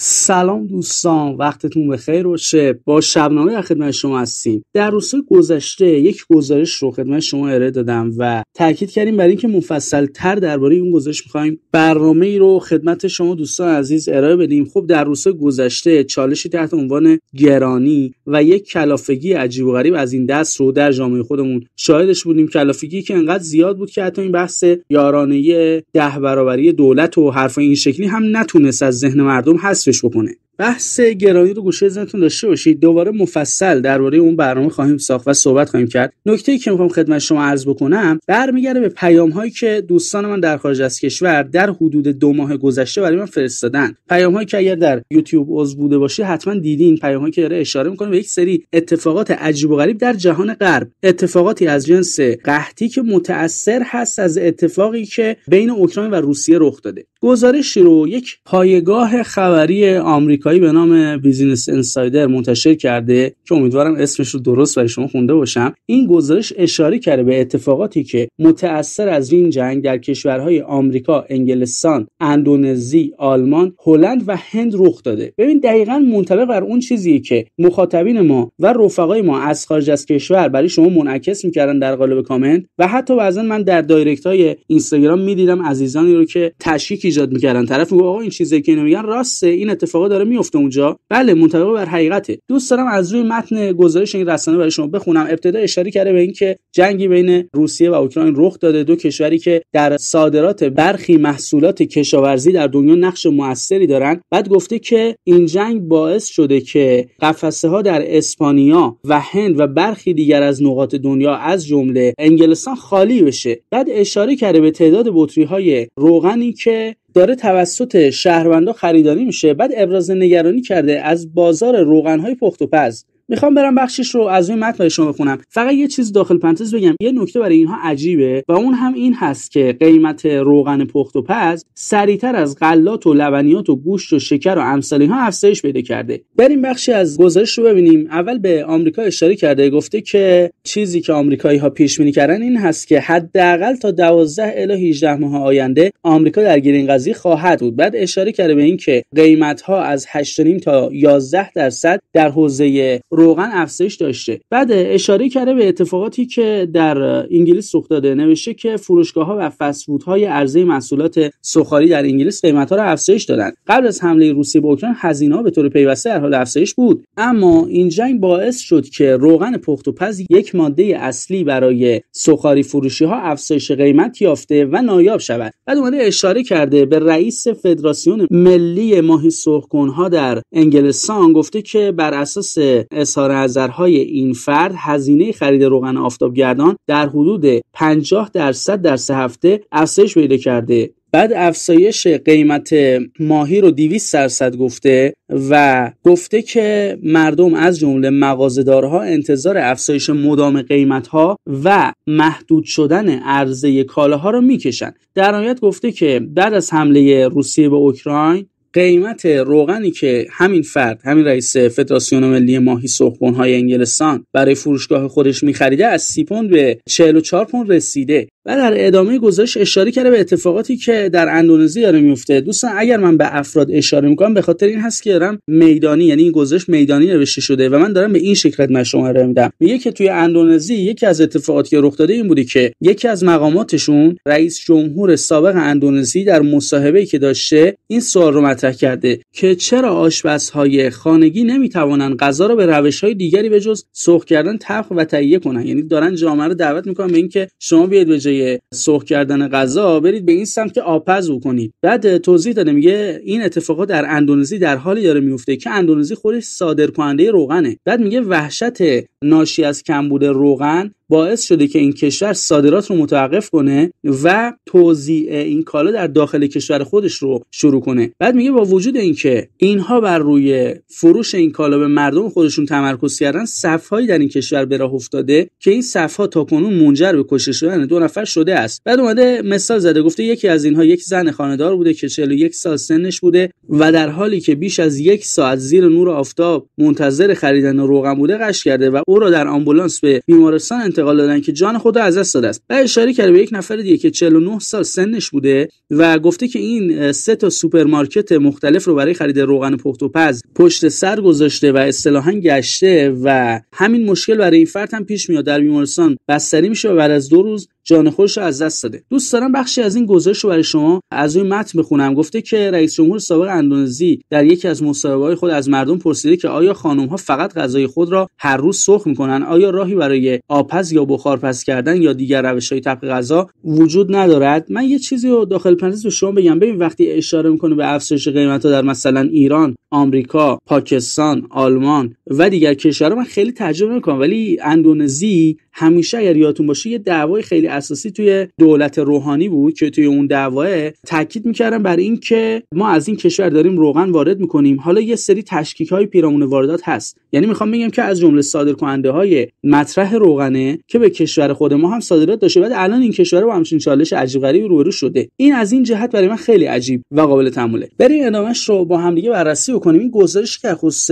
سلام دوستان وقتتون بخیر باشه با شبنامه در خدمت شما هستیم در روزهای گذشته یک گزارش رو خدمت شما ارائه دادم و تاکید کردیم برای اینکه مفصل تر درباره اون گزارش میخوایم برنامه ای رو خدمت شما دوستان عزیز ارائه بدیم خب در روزهای گذشته چالشی تحت عنوان گرانی و یک کلافگی عجیب و غریب از این دست رو در جامعه خودمون شاهدش بودیم کلافگی که انقدر زیاد بود که حتی این بحث یارانه ده برابری دولت و حرف این شکلی هم نتونست از ذهن مردم هست پخشش بکنه بحث گرایی رو گوشه ذهنتون داشته باشید دوباره مفصل درباره اون برنامه خواهیم ساخت و صحبت خواهیم کرد نکته ای که میخوام خدمت شما عرض بکنم برمیگرده به پیام هایی که دوستان من در خارج از کشور در حدود دو ماه گذشته برای من فرستادن پیام هایی که اگر در یوتیوب عضو بوده باشید حتما دیدین پیام هایی که داره اشاره میکنه به یک سری اتفاقات عجیب و غریب در جهان غرب اتفاقاتی از جنس قحطی که متاثر هست از اتفاقی که بین اوکراین و روسیه رخ داده گزارشی رو یک پایگاه خبری آمریکا آمریکایی به نام بیزینس انسایدر منتشر کرده که امیدوارم اسمش رو درست برای شما خونده باشم این گزارش اشاره کرده به اتفاقاتی که متأثر از این جنگ در کشورهای آمریکا، انگلستان، اندونزی، آلمان، هلند و هند رخ داده. ببین دقیقا منطبق بر اون چیزی که مخاطبین ما و رفقای ما از خارج از کشور برای شما منعکس میکردن در قالب کامنت و حتی بعضا من در دایرکت های اینستاگرام میدیدم عزیزانی رو که تشکیک ایجاد میکردن طرف میگه آقا این چیزی که اینو میگن راسته این اتفاقا داره می میفته اونجا بله منطبق بر حقیقته دوست دارم از روی متن گزارش این رسانه برای شما بخونم ابتدا اشاره کرده به اینکه جنگی بین روسیه و اوکراین رخ داده دو کشوری که در صادرات برخی محصولات کشاورزی در دنیا نقش موثری دارن بعد گفته که این جنگ باعث شده که قفسه ها در اسپانیا و هند و برخی دیگر از نقاط دنیا از جمله انگلستان خالی بشه بعد اشاره کرده به تعداد بطری های روغنی که داره توسط شهروندا خریداری میشه بعد ابراز نگرانی کرده از بازار روغنهای پخت و پز میخوام برم بخشش رو از این متن شما بخونم فقط یه چیز داخل پنتز بگم یه نکته برای اینها عجیبه و اون هم این هست که قیمت روغن پخت و پز سریعتر از غلات و لبنیات و گوشت و شکر و امثال اینها افزایش پیدا کرده بریم بخشی از گزارش رو ببینیم اول به آمریکا اشاره کرده گفته که چیزی که آمریکایی ها پیش بینی کردن این هست که حداقل تا 12 الی 18 ماه آینده آمریکا درگیر این قضیه خواهد بود بعد اشاره کرده به اینکه قیمت ها از 8.5 تا 11 درصد در حوزه روغن افزایش داشته بعد اشاره کرده به اتفاقاتی که در انگلیس رخ داده نوشته که فروشگاه ها و فسفود های عرضه محصولات سخاری در انگلیس قیمت ها را افزایش دادند قبل از حمله روسی به اوکراین هزینه به طور پیوسته در حال افزایش بود اما این جنگ باعث شد که روغن پخت و پز یک ماده اصلی برای سوخاری فروشی ها افزایش قیمت یافته و نایاب شود بعد اومده اشاره کرده به رئیس فدراسیون ملی ماهی سرخ ها در انگلستان گفته که بر اساس انحصار ازرهای این فرد هزینه خرید روغن آفتابگردان در حدود 50 درصد در سه هفته افزایش پیدا کرده بعد افزایش قیمت ماهی رو 200 درصد گفته و گفته که مردم از جمله مغازهدارها انتظار افزایش مدام قیمت و محدود شدن عرضه کالاها رو می‌کشن. در نهایت گفته که بعد از حمله روسیه به اوکراین قیمت روغنی که همین فرد همین رئیس فدراسیون ملی ماهی های انگلستان برای فروشگاه خودش میخریده از 30 پوند به 44 پوند رسیده و در ادامه گزارش اشاره کرده به اتفاقاتی که در اندونزی داره میفته دوستان اگر من به افراد اشاره میکنم به خاطر این هست که دارم میدانی یعنی این گزارش میدانی نوشته شده و من دارم به این شکل خدمت شما میدم میگه که توی اندونزی یکی از اتفاقاتی که رخ داده این بوده که یکی از مقاماتشون رئیس جمهور سابق اندونزی در مصاحبه‌ای که داشته این سوال رو مطرح کرده که چرا آشپزهای خانگی نمیتوانند غذا را به روش های دیگری به جز سرخ کردن تفخ و تهیه کنند یعنی دارن جامعه رو دعوت میکنن به اینکه شما بیاید به جای سرخ کردن غذا برید به این سمت که آپز بکنید بعد توضیح داده میگه این اتفاقات در اندونزی در حالی داره میفته که اندونزی خودش صادرکننده کننده روغنه بعد میگه وحشت ناشی از کمبود روغن باعث شده که این کشور صادرات رو متوقف کنه و توزیع این کالا در داخل کشور خودش رو شروع کنه بعد میگه با وجود اینکه اینها بر روی فروش این کالا به مردم خودشون تمرکز کردن صفهایی در این کشور به راه افتاده که این صفها کنون منجر به کشته شدن یعنی دو نفر شده است بعد اومده مثال زده گفته یکی از اینها یک زن خانهدار بوده که 41 سال سنش بوده و در حالی که بیش از یک ساعت زیر نور آفتاب منتظر خریدن روغن بوده قش کرده و او را در آمبولانس به بیمارستان انتقال دادن که جان خود از دست داده است و اشاره کرده به یک نفر دیگه که 49 سال سنش بوده و گفته که این سه تا سوپرمارکت مختلف رو برای خرید روغن پخت و پز پشت سر گذاشته و اصطلاحا گشته و همین مشکل برای این فرد هم پیش میاد در بیمارستان بستری میشه و بعد از دو روز جان خودش از دست داده دوست دارم بخشی از این گزارش رو برای شما از این متن بخونم گفته که رئیس جمهور سابق اندونزی در یکی از مصاحبه‌های خود از مردم پرسیده که آیا خانم‌ها فقط غذای خود را هر روز سرخ می‌کنند آیا راهی برای آپز یا بخارپز کردن یا دیگر روش‌های طبخ غذا وجود ندارد من یه چیزی رو داخل پرانتز به شما بگم ببین وقتی اشاره میکنه به افزایش قیمت ها در مثلا ایران آمریکا، پاکستان، آلمان و دیگر کشورها من خیلی تعجب میکنم ولی اندونزی همیشه اگر یادتون باشه یه دعوای خیلی اساسی توی دولت روحانی بود که توی اون دعوا تاکید میکردن بر اینکه ما از این کشور داریم روغن وارد میکنیم حالا یه سری تشکیک های پیرامون واردات هست یعنی میخوام بگم که از جمله صادر های مطرح روغنه که به کشور خود ما هم صادرات داشته بعد الان این کشور با همچین چالش عجیب غریبی روبرو شده این از این جهت برای من خیلی عجیب و قابل بریم ادامهش رو با همدیگه بررسی بکنیم این گزارش که خصوص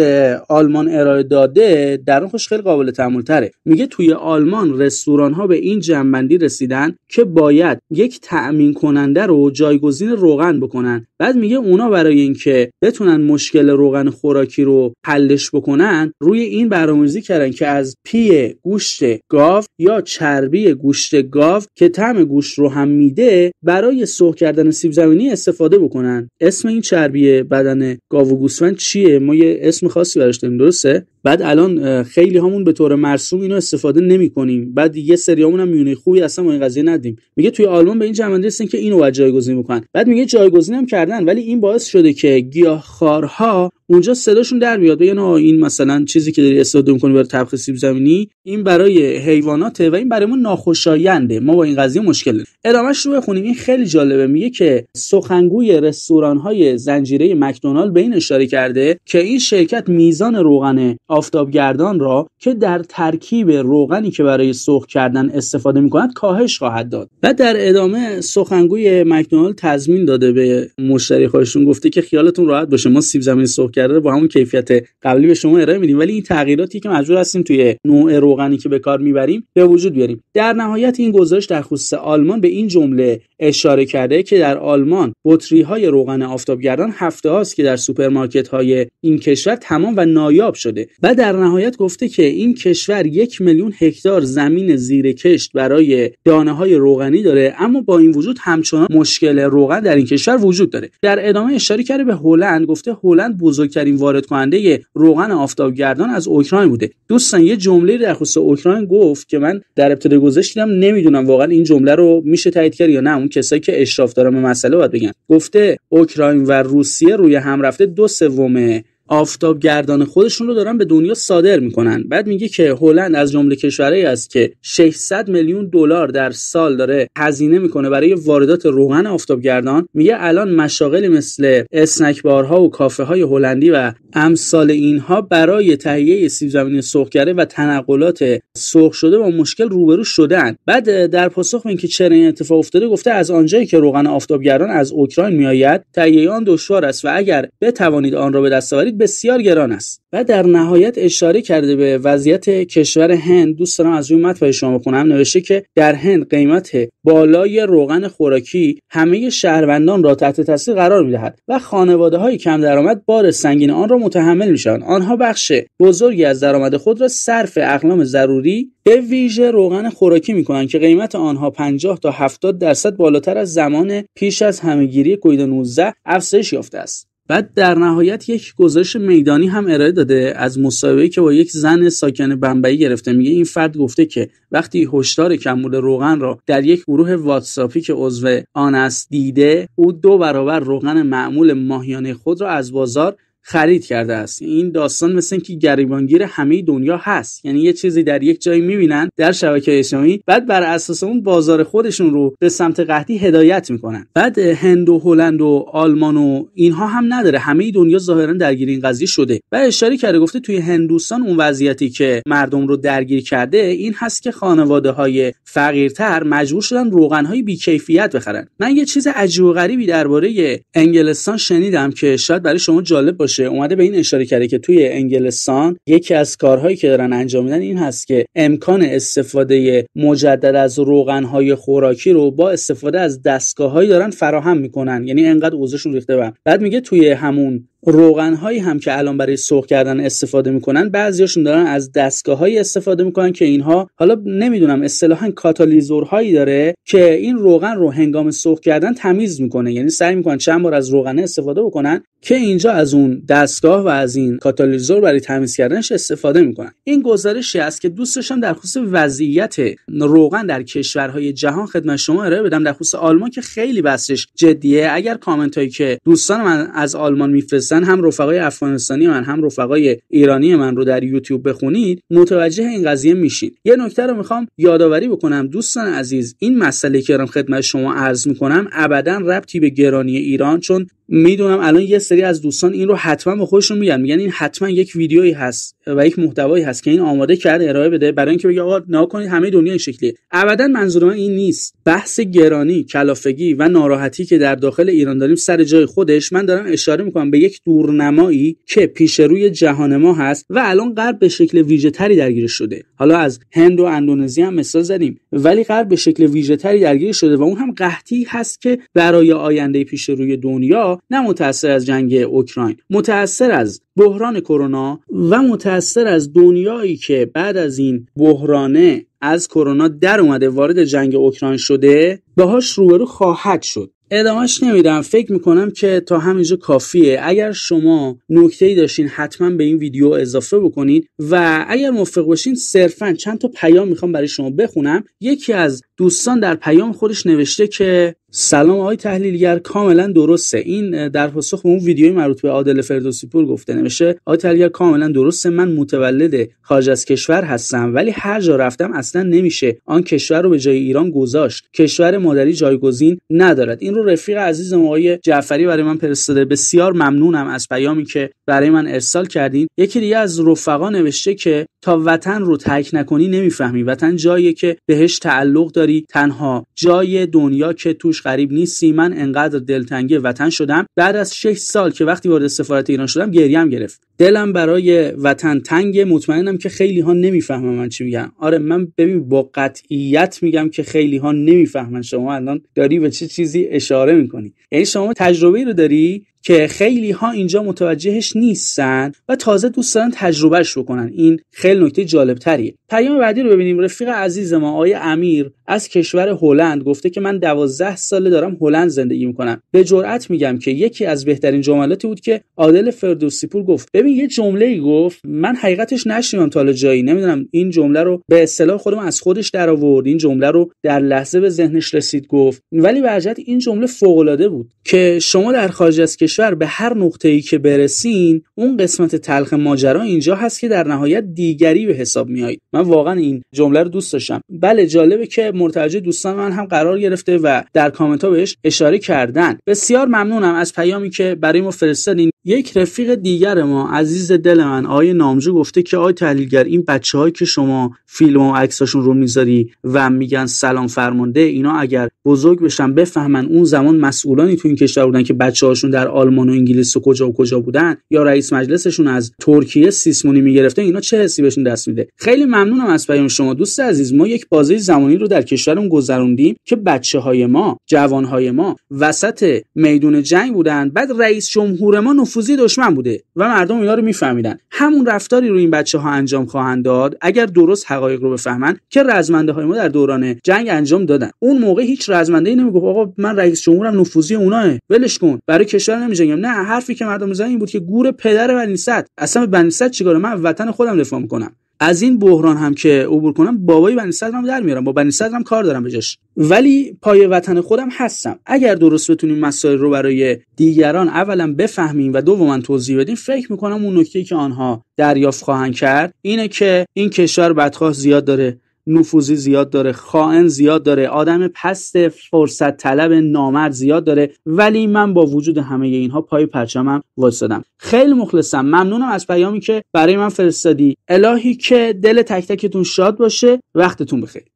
آلمان ارائه داده در اون خیلی قابل تحمل تره میگه توی آلمان رستوران ها به این جنبندی رسیدن که باید یک تأمین کننده رو جایگزین روغن بکنن بعد میگه اونا برای اینکه بتونن مشکل روغن خوراکی رو حلش بکنن روی این برنامه‌ریزی کردن که از پی گوشت گاو یا چربی گوشت گاو که طعم گوشت رو هم میده برای سرخ کردن سیب زمینی استفاده بکنن اسم این چربی بدن گاو و اسفند چیه ما یه اسم خاصی براش داریم درسته بعد الان خیلی همون به طور مرسوم اینو استفاده نمی کنیم. بعد یه سریامون هم میونه خوبی اصلا ما این قضیه ندیم میگه توی آلمان به این جمع رسیدن که اینو باید جایگزین بکنن بعد میگه جایگزین هم کردن ولی این باعث شده که گیاهخوارها اونجا صداشون در بیاد بگن این مثلا چیزی که داری استفاده میکنی برای تبخ سیب زمینی این برای حیواناته و این برای ما ناخوشاینده ما با این قضیه مشکل داریم ادامهش رو بخونیم این خیلی جالبه میگه که سخنگوی رستوران های زنجیره مکدونالد به این اشاره کرده که این شرکت میزان روغن آفتابگردان را که در ترکیب روغنی که برای سرخ کردن استفاده می کند کاهش خواهد داد و در ادامه سخنگوی مکدونالد تضمین داده به مشتری خودشون گفته که خیالتون راحت باشه ما سیب زمینی سرخ کرده رو با همون کیفیت قبلی به شما ارائه میدیم ولی این تغییراتی که مجبور هستیم توی نوع روغنی که به کار میبریم به وجود بیاریم در نهایت این گزارش در خصوص آلمان به این جمله اشاره کرده که در آلمان بطری های روغن آفتابگردان هفته هاست که در سوپرمارکت های این کشور تمام و نایاب شده و در نهایت گفته که این کشور یک میلیون هکتار زمین زیر کشت برای دانه های روغنی داره اما با این وجود همچنان مشکل روغن در این کشور وجود داره در ادامه اشاره کرده به هلند گفته هلند بزرگترین وارد کننده روغن آفتابگردان از اوکراین بوده دوستان یه جمله در خصوص اوکراین گفت که من در ابتدای گذشتم نمیدونم واقعا این جمله رو میشه تایید کرد یا نه اون کسایی که اشراف دارن به مسئله باید بگن گفته اوکراین و روسیه روی هم رفته دو سومه. آفتابگردان خودشون رو دارن به دنیا صادر میکنن بعد میگه که هلند از جمله کشورهایی است که 600 میلیون دلار در سال داره هزینه میکنه برای واردات روغن آفتابگردان میگه الان مشاغلی مثل اسنک بارها و کافه های هلندی و امثال اینها برای تهیه سیب زمینی کرده و تنقلات سرخ شده با مشکل روبرو شدن بعد در پاسخ به اینکه چرا این اتفاق افتاده گفته از آنجایی که روغن آفتابگردان از اوکراین میآید تهیه آن دشوار است و اگر بتوانید آن را به دست بسیار گران است و در نهایت اشاره کرده به وضعیت کشور هند دوست دارم از روی متن شما بخونم نوشته که در هند قیمت بالای روغن خوراکی همه شهروندان را تحت تاثیر قرار میدهد و خانواده های کم درآمد بار سنگین آن را متحمل میشوند آنها بخش بزرگی از درآمد خود را صرف اقلام ضروری به ویژه روغن خوراکی کنند که قیمت آنها 50 تا 70 درصد بالاتر از زمان پیش از همهگیری کوید 19 افزایش یافته است بعد در نهایت یک گزارش میدانی هم ارائه داده از مصاحبه که با یک زن ساکن بمبئی گرفته میگه این فرد گفته که وقتی هشدار کمبود روغن را در یک گروه واتساپی که عضو آن است دیده او دو برابر روغن معمول ماهیانه خود را از بازار خرید کرده است این داستان مثل که گریبانگیر همه دنیا هست یعنی یه چیزی در یک جایی میبینن در شبکه اجتماعی بعد بر اساس اون بازار خودشون رو به سمت قحطی هدایت میکنن بعد هند و هلند و آلمان و اینها هم نداره همه دنیا ظاهرا درگیر این قضیه شده و اشاره کرده گفته توی هندوستان اون وضعیتی که مردم رو درگیر کرده این هست که خانواده های فقیرتر مجبور شدن روغن های بیکیفیت بخرن من یه چیز عجیب غریبی درباره انگلستان شنیدم که شاید برای شما جالب باشه باشه اومده به این اشاره کرده که توی انگلستان یکی از کارهایی که دارن انجام میدن این هست که امکان استفاده مجدد از روغنهای خوراکی رو با استفاده از دستگاههایی دارن فراهم میکنن یعنی انقدر اوزشون ریخته بعد میگه توی همون هایی هم که الان برای سرخ کردن استفاده میکنن بعضیاشون دارن از دستگاه هایی استفاده میکنن که اینها حالا نمیدونم اصطلاحا کاتالیزورهایی داره که این روغن رو هنگام سرخ کردن تمیز میکنه یعنی سعی میکنن چند بار از روغن استفاده بکنن که اینجا از اون دستگاه و از این کاتالیزور برای تمیز کردنش استفاده میکنن این گزارشی است که دوست در خصوص وضعیت روغن در کشورهای جهان خدمت شما ارائه بدم در خصوص آلمان که خیلی بحثش جدیه اگر کامنت که دوستان من از آلمان هم رفقای افغانستانی من هم رفقای ایرانی من رو در یوتیوب بخونید متوجه این قضیه میشید یه نکته رو میخوام یادآوری بکنم دوستان عزیز این مسئله که دارم خدمت شما عرض میکنم ابدا ربطی به گرانی ایران چون میدونم الان یه سری از دوستان این رو حتما به خودشون میگن میگن این حتما یک ویدیویی هست و یک محتوایی هست که این آماده کرد ارائه بده برای اینکه بگه آقا ناکنید همه دنیا این شکلیه ابدا منظور من این نیست بحث گرانی کلافگی و ناراحتی که در داخل ایران داریم سر جای خودش من دارم اشاره میکنم به یک دورنمایی که پیش روی جهان ما هست و الان غرب به شکل ویژه درگیر شده حالا از هند و اندونزی هم مثال زدیم ولی غرب به شکل ویژه درگیر شده و اون هم قحطی هست که برای آینده پیش روی دنیا نه متاثر از جنگ اوکراین متاثر از بحران کرونا و متأثر از دنیایی که بعد از این بحرانه از کرونا در اومده وارد جنگ اوکراین شده باهاش روبرو خواهد شد ادامهش نمیدم فکر میکنم که تا همینجا کافیه اگر شما نکته داشتین حتما به این ویدیو اضافه بکنید و اگر موفق باشین صرفا چند تا پیام میخوام برای شما بخونم یکی از دوستان در پیام خودش نوشته که سلام آقای تحلیلگر کاملا درسته این در پاسخ به اون ویدیوی مربوط به عادل فردوسی پور گفته نمیشه آقای تحلیلگر کاملا درسته من متولد خارج از کشور هستم ولی هر جا رفتم اصلا نمیشه آن کشور رو به جای ایران گذاشت کشور مادری جایگزین ندارد این رو رفیق عزیزم آقای جعفری برای من فرستاده بسیار ممنونم از پیامی که برای من ارسال کردین یکی دیگه از رفقا نوشته که تا وطن رو ترک نکنی نمیفهمی وطن جایی که بهش تعلق داری تنها جای دنیا که توش قریب غریب نیستی من انقدر دلتنگه وطن شدم بعد از 6 سال که وقتی وارد سفارت ایران شدم گریم گرفت دلم برای وطن تنگه مطمئنم که خیلی ها نمیفهمن من چی میگم آره من ببین با قطعیت میگم که خیلی ها نمیفهمن شما الان داری به چه چیزی اشاره میکنی یعنی شما تجربه رو داری که خیلی ها اینجا متوجهش نیستن و تازه دوست دارن تجربهش بکنن این خیلی نکته جالب تریه پیام بعدی رو ببینیم رفیق عزیز ما آقای امیر از کشور هلند گفته که من دوازده ساله دارم هلند زندگی میکنم به جرئت میگم که یکی از بهترین جملاتی بود که عادل فردوسی پور گفت ببین یه جمله ای گفت من حقیقتش نشنیدم تا جایی نمیدونم این جمله رو به اصطلاح خودم از خودش در آورد این جمله رو در لحظه به ذهنش رسید گفت ولی وجدت این جمله فوق العاده بود که شما در خارج از کشور به هر نقطه ای که برسین اون قسمت تلخ ماجرا اینجا هست که در نهایت دیگری به حساب میایید من واقعا این جمله رو دوست داشتم بله جالبه که مرتجع دوستان من هم قرار گرفته و در کامنت ها بهش اشاره کردن بسیار ممنونم از پیامی که برای ما یک رفیق دیگر ما عزیز دل من آقای نامجو گفته که آقای تحلیلگر این بچه که شما فیلم و عکساشون رو میذاری و میگن سلام فرمانده اینا اگر بزرگ بشن بفهمن اون زمان مسئولانی تو این کشور بودن که بچه هاشون در آلمان و انگلیس و کجا و کجا بودن یا رئیس مجلسشون از ترکیه سیسمونی میگرفته اینا چه حسی بهشون دست میده خیلی ممنونم از پیام شما دوست عزیز ما یک بازی زمانی رو در کشورمون گذروندیم که بچه های ما جوان های ما وسط میدون جنگ بودن بعد رئیس جمهور نفوذی دشمن بوده و مردم اینا رو میفهمیدن همون رفتاری رو این بچه ها انجام خواهند داد اگر درست حقایق رو بفهمن که رزمنده های ما در دوران جنگ انجام دادن اون موقع هیچ رزمنده ای نمیگفت آقا من رئیس جمهورم نفوذی اوناه ولش کن برای کشور نمیجنگم نه حرفی که مردم میزنن این بود که گور پدر بنی اصلا به بنیصد چیکاره من وطن خودم دفاع میکنم از این بحران هم که عبور کنم بابای بنی صدرم در میارم با بنی صدرم کار دارم بجاش ولی پای وطن خودم هستم اگر درست بتونیم مسائل رو برای دیگران اولا بفهمیم و دوما توضیح بدیم فکر میکنم اون نکته که آنها دریافت خواهند کرد اینه که این کشور بدخواه زیاد داره نفوذی زیاد داره خائن زیاد داره آدم پست فرصت طلب نامرد زیاد داره ولی من با وجود همه اینها پای پرچمم وایسادم خیلی مخلصم ممنونم از پیامی که برای من فرستادی الهی که دل تک تکتون شاد باشه وقتتون بخیر